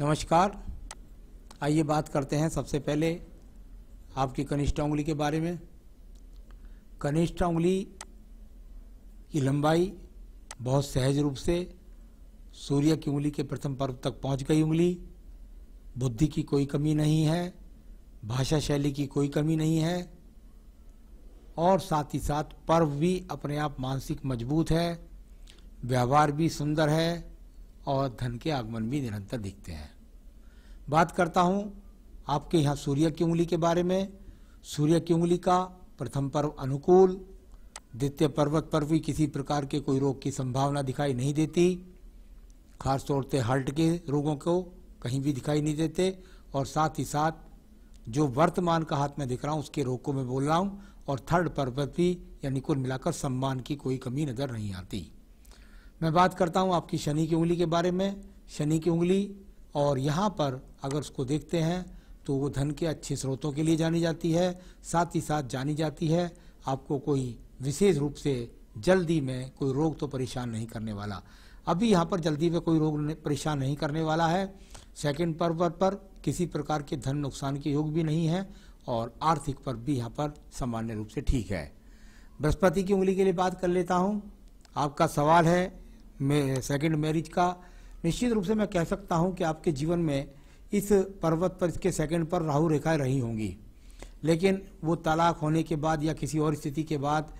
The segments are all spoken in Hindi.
नमस्कार आइए बात करते हैं सबसे पहले आपकी कनिष्ठ उंगली के बारे में कनिष्ठा उंगली की लंबाई बहुत सहज रूप से सूर्य की उंगली के प्रथम पर्व तक पहुंच गई उंगली बुद्धि की कोई कमी नहीं है भाषा शैली की कोई कमी नहीं है और साथ ही साथ पर्व भी अपने आप मानसिक मजबूत है व्यवहार भी सुंदर है और धन के आगमन भी निरंतर दिखते हैं बात करता हूँ आपके यहाँ सूर्य की उंगली के बारे में सूर्य की उंगली का प्रथम पर्व अनुकूल द्वितीय पर्वत पर भी किसी प्रकार के कोई रोग की संभावना दिखाई नहीं देती खास तौर से हार्ट के रोगों को कहीं भी दिखाई नहीं देते और साथ ही साथ जो वर्तमान का हाथ में दिख रहा हूँ उसके रोग को मैं बोल रहा हूँ और थर्ड पर्वत भी यानी कुल मिलाकर सम्मान की कोई कमी नज़र नहीं आती मैं बात करता हूँ आपकी शनि की उंगली के बारे में शनि की उंगली और यहाँ पर अगर उसको देखते हैं तो वो धन के अच्छे स्रोतों के लिए जानी जाती है साथ ही साथ जानी जाती है आपको कोई विशेष रूप से जल्दी में कोई रोग तो परेशान नहीं करने वाला अभी यहाँ पर जल्दी में कोई रोग परेशान नहीं करने वाला है सेकेंड पर्व पर, पर किसी प्रकार के धन नुकसान के योग भी नहीं है और आर्थिक पर भी यहाँ पर सामान्य रूप से ठीक है बृहस्पति की उंगली के लिए बात कर लेता हूँ आपका सवाल है सेकंड सेकेंड मैरिज का निश्चित रूप से मैं कह सकता हूँ कि आपके जीवन में इस पर्वत पर इसके सेकंड पर राहु रेखाएं रही होंगी लेकिन वो तलाक होने के बाद या किसी और स्थिति के बाद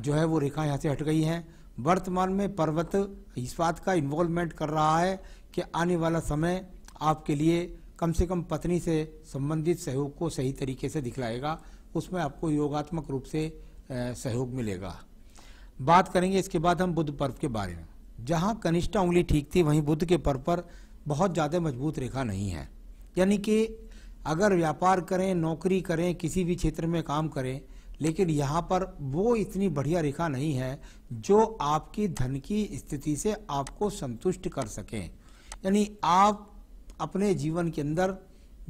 जो है वो रेखाएं यहाँ से हट गई हैं वर्तमान में पर्वत इस बात का इन्वॉल्वमेंट कर रहा है कि आने वाला समय आपके लिए कम से कम पत्नी से संबंधित सहयोग को सही तरीके से दिखलाएगा उसमें आपको योगात्मक रूप से सहयोग मिलेगा बात करेंगे इसके बाद हम बुद्ध पर्व के बारे में जहाँ कनिष्ठा उंगली ठीक थी वहीं बुद्ध के पर पर बहुत ज़्यादा मजबूत रेखा नहीं है यानी कि अगर व्यापार करें नौकरी करें किसी भी क्षेत्र में काम करें लेकिन यहाँ पर वो इतनी बढ़िया रेखा नहीं है जो आपकी धन की स्थिति से आपको संतुष्ट कर सकें यानी आप अपने जीवन के अंदर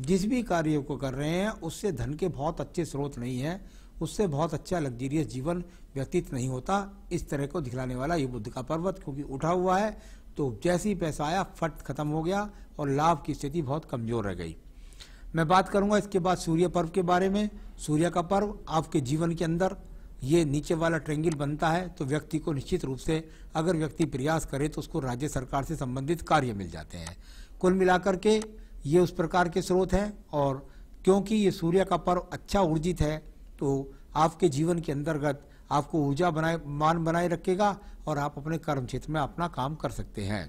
जिस भी कार्य को कर रहे हैं उससे धन के बहुत अच्छे स्रोत नहीं हैं उससे बहुत अच्छा लग्जीरियस जीवन व्यतीत नहीं होता इस तरह को दिखलाने वाला ये बुद्ध का पर्वत क्योंकि उठा हुआ है तो जैसे ही पैसा आया फट खत्म हो गया और लाभ की स्थिति बहुत कमजोर रह गई मैं बात करूंगा इसके बाद सूर्य पर्व के बारे में सूर्य का पर्व आपके जीवन के अंदर ये नीचे वाला ट्रेंगिल बनता है तो व्यक्ति को निश्चित रूप से अगर व्यक्ति प्रयास करे तो उसको राज्य सरकार से संबंधित कार्य मिल जाते हैं कुल मिलाकर के ये उस प्रकार के स्रोत हैं और क्योंकि ये सूर्य का पर्व अच्छा ऊर्जित है तो आपके जीवन के अंतर्गत आपको ऊर्जा बनाए मान बनाए रखेगा और आप अपने कर्म क्षेत्र में अपना काम कर सकते हैं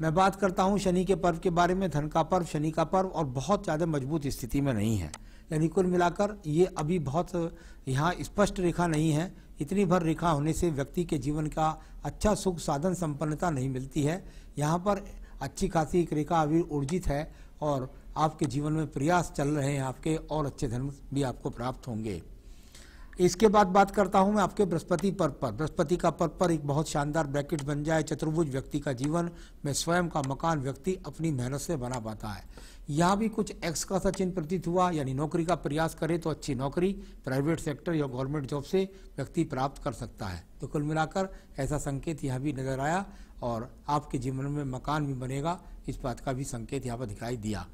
मैं बात करता हूँ शनि के पर्व के बारे में धन का पर्व शनि का पर्व और बहुत ज़्यादा मजबूत स्थिति में नहीं है यानी कुल मिलाकर ये अभी बहुत यहाँ स्पष्ट रेखा नहीं है इतनी भर रेखा होने से व्यक्ति के जीवन का अच्छा सुख साधन संपन्नता नहीं मिलती है यहाँ पर अच्छी खासी एक रेखा अभी ऊर्जित है और आपके जीवन में प्रयास चल रहे हैं आपके और अच्छे धर्म भी आपको प्राप्त होंगे इसके बाद बात करता हूं मैं आपके बृहस्पति पर्व पर बृहस्पति का पर्व पर एक बहुत शानदार ब्रैकेट बन जाए चतुर्भुज व्यक्ति का जीवन में स्वयं का मकान व्यक्ति अपनी मेहनत से बना पाता है यहाँ भी कुछ एक्स का सा चिन्ह प्रतीत हुआ यानी नौकरी का प्रयास करे तो अच्छी नौकरी प्राइवेट सेक्टर या गवर्नमेंट जॉब से व्यक्ति प्राप्त कर सकता है तो कुल मिलाकर ऐसा संकेत यहाँ भी नजर आया और आपके जीवन में मकान भी बनेगा इस बात का भी संकेत यहाँ पर दिखाई दिया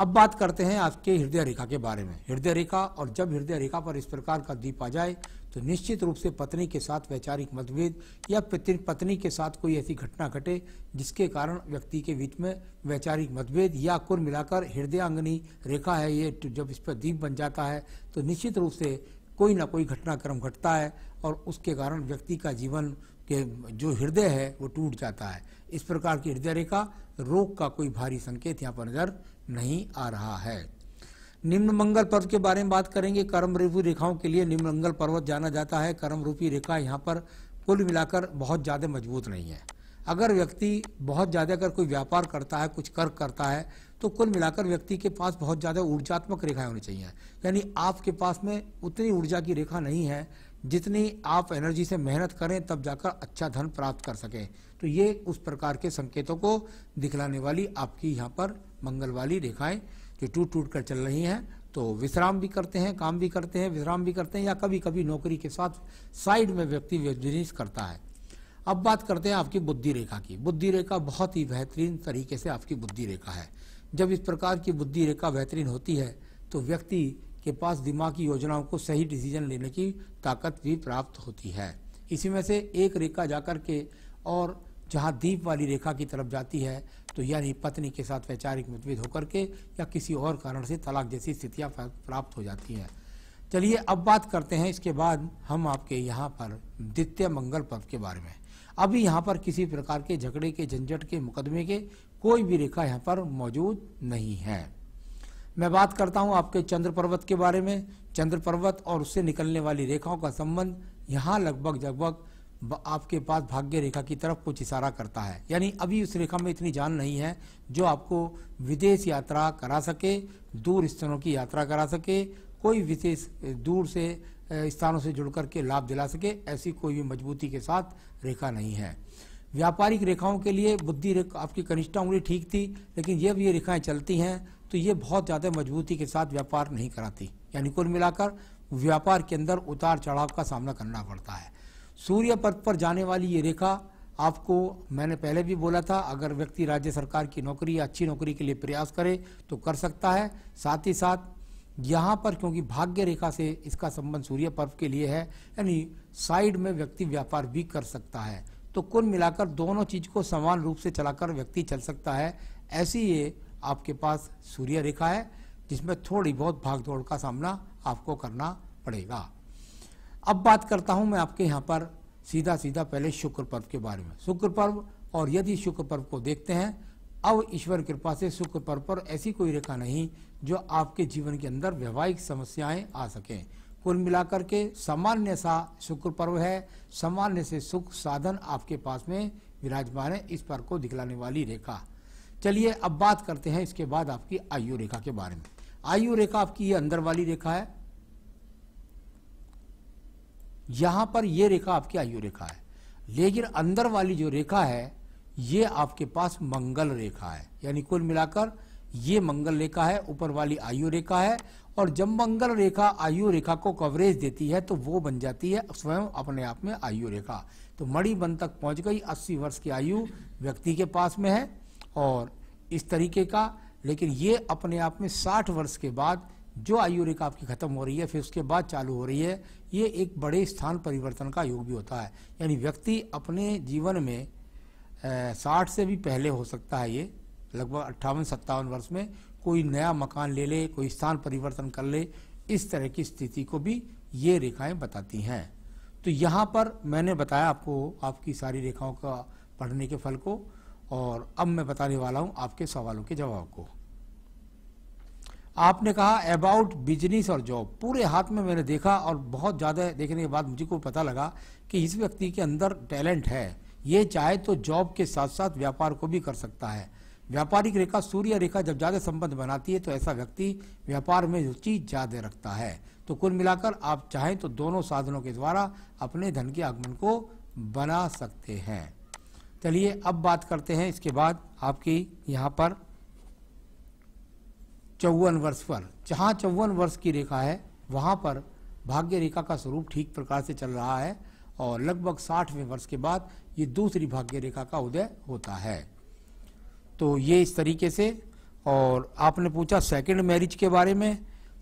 अब बात करते हैं आपके हृदय रेखा के बारे में हृदय रेखा और जब हृदय रेखा पर इस प्रकार का दीप आ जाए तो निश्चित रूप से पत्नी के साथ वैचारिक मतभेद या पत्नी के साथ कोई ऐसी घटना घटे जिसके कारण व्यक्ति के बीच में वैचारिक मतभेद या कुल मिलाकर हृदयांगनी रेखा है ये तो जब इस पर दीप बन जाता है तो निश्चित रूप से कोई ना कोई घटनाक्रम घटता है और उसके कारण व्यक्ति का जीवन के जो हृदय है वो टूट जाता है इस प्रकार की हृदय रेखा रोग का कोई भारी संकेत यहाँ पर नजर नहीं आ रहा है निम्न मंगल पर्व के बारे में बात करेंगे कर्म रूपी रेखाओं के लिए निम्न मंगल पर्वत जाना जाता है कर्म रूपी रेखा यहाँ पर कुल मिलाकर बहुत ज़्यादा मजबूत नहीं है अगर व्यक्ति बहुत ज़्यादा अगर कोई व्यापार करता है कुछ कर करता है तो कुल मिलाकर व्यक्ति के पास बहुत ज़्यादा ऊर्जात्मक रेखाएं होनी चाहिए यानी आपके पास में उतनी ऊर्जा की रेखा नहीं है जितनी आप एनर्जी से मेहनत करें तब जाकर अच्छा धन प्राप्त कर सकें तो ये उस प्रकार के संकेतों को दिखलाने वाली आपकी यहाँ पर मंगल वाली रेखाएं जो टूट टूट कर चल रही हैं तो विश्राम भी करते हैं काम भी करते हैं विश्राम भी करते हैं या कभी कभी नौकरी के साथ साइड में व्यक्ति बिजनेस करता है अब बात करते हैं आपकी बुद्धि रेखा की बुद्धि रेखा बहुत ही बेहतरीन तरीके से आपकी बुद्धि रेखा है जब इस प्रकार की बुद्धि रेखा बेहतरीन होती है तो व्यक्ति के पास दिमाग की योजनाओं को सही डिसीजन लेने की ताकत भी प्राप्त होती है इसी में से एक रेखा जाकर के और जहाँ दीप वाली रेखा की तरफ जाती है तो यानी पत्नी के साथ वैचारिक मतभेद होकर के या किसी और कारण से तलाक जैसी स्थितियाँ प्राप्त हो जाती हैं चलिए अब बात करते हैं इसके बाद हम आपके यहाँ पर द्वितीय मंगल पद के बारे में अभी यहाँ पर किसी प्रकार के झगड़े के झंझट के मुकदमे के कोई भी रेखा यहाँ पर मौजूद नहीं है मैं बात करता हूँ आपके चंद्र पर्वत के बारे में चंद्र पर्वत और उससे निकलने वाली रेखाओं का संबंध यहाँ लगभग लगभग आपके पास भाग्य रेखा की तरफ कुछ इशारा करता है यानी अभी उस रेखा में इतनी जान नहीं है जो आपको विदेश यात्रा करा सके दूर स्थानों की यात्रा करा सके कोई विशेष दूर से स्थानों से जुड़ करके लाभ दिला सके ऐसी कोई भी मजबूती के साथ रेखा नहीं है व्यापारिक रेखाओं के लिए बुद्धि आपकी कनिष्ठा उंगली ठीक थी लेकिन जब ये रेखाएं चलती हैं तो ये बहुत ज़्यादा मजबूती के साथ व्यापार नहीं कराती यानी कुल मिलाकर व्यापार के अंदर उतार चढ़ाव का सामना करना पड़ता है सूर्य पथ पर जाने वाली ये रेखा आपको मैंने पहले भी बोला था अगर व्यक्ति राज्य सरकार की नौकरी या अच्छी नौकरी के लिए प्रयास करे तो कर सकता है साथ ही साथ यहाँ पर क्योंकि भाग्य रेखा से इसका संबंध सूर्य पर्व के लिए है यानी साइड में व्यक्ति व्यापार भी कर सकता है तो कुल मिलाकर दोनों चीज को समान रूप से चलाकर व्यक्ति चल सकता है ऐसी ये आपके पास सूर्य रेखा है जिसमें थोड़ी बहुत भागदौड़ का सामना आपको करना पड़ेगा अब बात करता हूं मैं आपके यहाँ पर सीधा सीधा पहले शुक्र पर्व के बारे में शुक्र पर्व और यदि शुक्र पर्व को देखते हैं अब ईश्वर कृपा से शुक्र पर्व पर ऐसी कोई रेखा नहीं जो आपके जीवन के अंदर वैवाहिक समस्याएं आ सकें कुल मिलाकर के सामान्य सा शुक्र पर्व है सामान्य से सुख साधन आपके पास में विराजमान है इस पर्व को दिखलाने वाली रेखा चलिए अब बात करते हैं इसके बाद आपकी आयु रेखा के बारे में आयु रेखा आपकी ये अंदर वाली रेखा है यहां पर यह रेखा आपकी आयु रेखा है लेकिन अंदर वाली जो रेखा है ये आपके पास मंगल रेखा है यानी कुल मिलाकर ये मंगल रेखा है ऊपर वाली आयु रेखा है और जब मंगल रेखा आयु रेखा को कवरेज देती है तो वो बन जाती है स्वयं अपने आप में आयु रेखा तो मणिबन तक पहुंच गई 80 वर्ष की आयु व्यक्ति के पास में है और इस तरीके का लेकिन ये अपने आप में 60 वर्ष के बाद जो आयु रेखा आपकी खत्म हो रही है फिर उसके बाद चालू हो रही है ये एक बड़े स्थान परिवर्तन का योग भी होता है यानी व्यक्ति अपने जीवन में साठ से भी पहले हो सकता है ये लगभग अट्ठावन सत्तावन वर्ष में कोई नया मकान ले ले कोई स्थान परिवर्तन कर ले इस तरह की स्थिति को भी ये रेखाएं बताती हैं तो यहाँ पर मैंने बताया आपको आपकी सारी रेखाओं का पढ़ने के फल को और अब मैं बताने वाला हूँ आपके सवालों के जवाब को आपने कहा अबाउट बिजनेस और जॉब पूरे हाथ में मैंने देखा और बहुत ज़्यादा देखने के बाद मुझे को पता लगा कि इस व्यक्ति के अंदर टैलेंट है ये चाहे तो जॉब के साथ साथ व्यापार को भी कर सकता है व्यापारिक रेखा सूर्य रेखा जब ज़्यादा संबंध बनाती है तो ऐसा व्यक्ति व्यापार में रुचि ज़्यादा रखता है तो कुल मिलाकर आप चाहें तो दोनों साधनों के द्वारा अपने धन के आगमन को बना सकते हैं चलिए अब बात करते हैं इसके बाद आपकी यहाँ पर चौवन वर्ष पर जहाँ चौवन वर्ष की रेखा है वहाँ पर भाग्य रेखा का स्वरूप ठीक प्रकार से चल रहा है और लगभग साठवें वर्ष के बाद ये दूसरी भाग्य रेखा का उदय होता है तो ये इस तरीके से और आपने पूछा सेकंड मैरिज के बारे में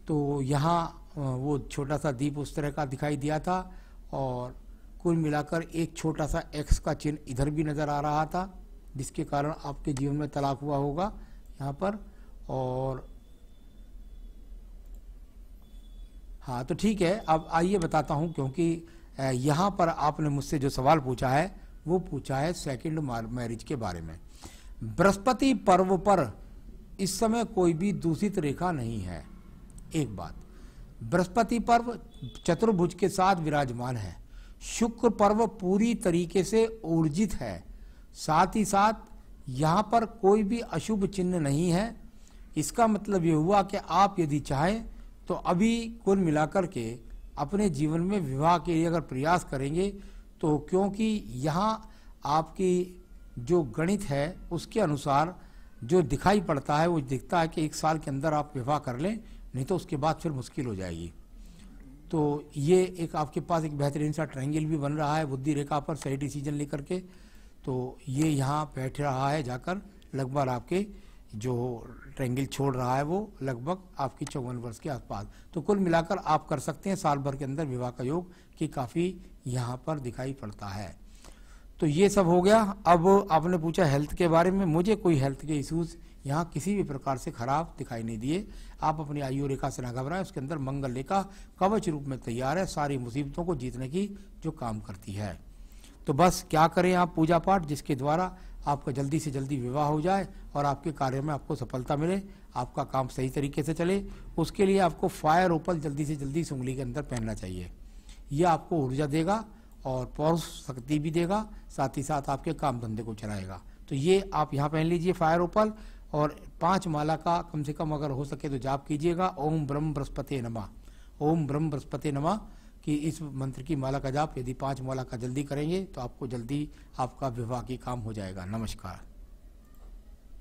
तो यहाँ वो छोटा सा दीप उस तरह का दिखाई दिया था और कुल मिलाकर एक छोटा सा एक्स का चिन्ह इधर भी नज़र आ रहा था जिसके कारण आपके जीवन में तलाक हुआ होगा यहाँ पर और हाँ तो ठीक है अब आइए बताता हूँ क्योंकि यहाँ पर आपने मुझसे जो सवाल पूछा है वो पूछा है सेकंड मैरिज के बारे में बृहस्पति पर्व पर इस समय कोई भी दूषित रेखा नहीं है एक बात बृहस्पति पर्व चतुर्भुज के साथ विराजमान है शुक्र पर्व पूरी तरीके से ऊर्जित है साथ ही साथ यहाँ पर कोई भी अशुभ चिन्ह नहीं है इसका मतलब ये हुआ कि आप यदि चाहें तो अभी कुल मिलाकर के अपने जीवन में विवाह के लिए अगर प्रयास करेंगे तो क्योंकि यहाँ आपकी जो गणित है उसके अनुसार जो दिखाई पड़ता है वो दिखता है कि एक साल के अंदर आप विवाह कर लें नहीं तो उसके बाद फिर मुश्किल हो जाएगी तो ये एक आपके पास एक बेहतरीन सा ट्रायंगल भी बन रहा है बुद्धि रेखा पर सही डिसीजन लेकर के तो ये यहाँ बैठ रहा है जाकर लगभग आपके जो ट्रेंगल छोड़ रहा है वो लगभग आपकी चौवन वर्ष के आसपास तो कुल मिलाकर आप कर सकते हैं साल भर के अंदर विवाह का योग कि काफ़ी यहाँ पर दिखाई पड़ता है तो ये सब हो गया अब आपने पूछा हेल्थ के बारे में मुझे कोई हेल्थ के इश्यूज यहाँ किसी भी प्रकार से खराब दिखाई नहीं दिए आप अपनी आयु रेखा से ना घबराएं उसके अंदर मंगल रेखा कवच रूप में तैयार है सारी मुसीबतों को जीतने की जो काम करती है तो बस क्या करें आप पूजा पाठ जिसके द्वारा आपका जल्दी से जल्दी विवाह हो जाए और आपके कार्य में आपको सफलता मिले आपका काम सही तरीके से चले उसके लिए आपको फायर ओपल जल्दी से जल्दी उंगली के अंदर पहनना चाहिए यह आपको ऊर्जा देगा और पौष शक्ति भी देगा साथ ही साथ आपके काम धंधे को चलाएगा तो ये आप यहाँ पहन लीजिए फायर ओपल और पांच माला का कम से कम अगर हो सके तो जाप कीजिएगा ओम ब्रह्म बृहस्पति नमा ओम ब्रह्म बृहस्पति नमा कि इस मंत्र की माला का जाप यदि पांच माला का जल्दी करेंगे तो आपको जल्दी आपका विवाह की काम हो जाएगा नमस्कार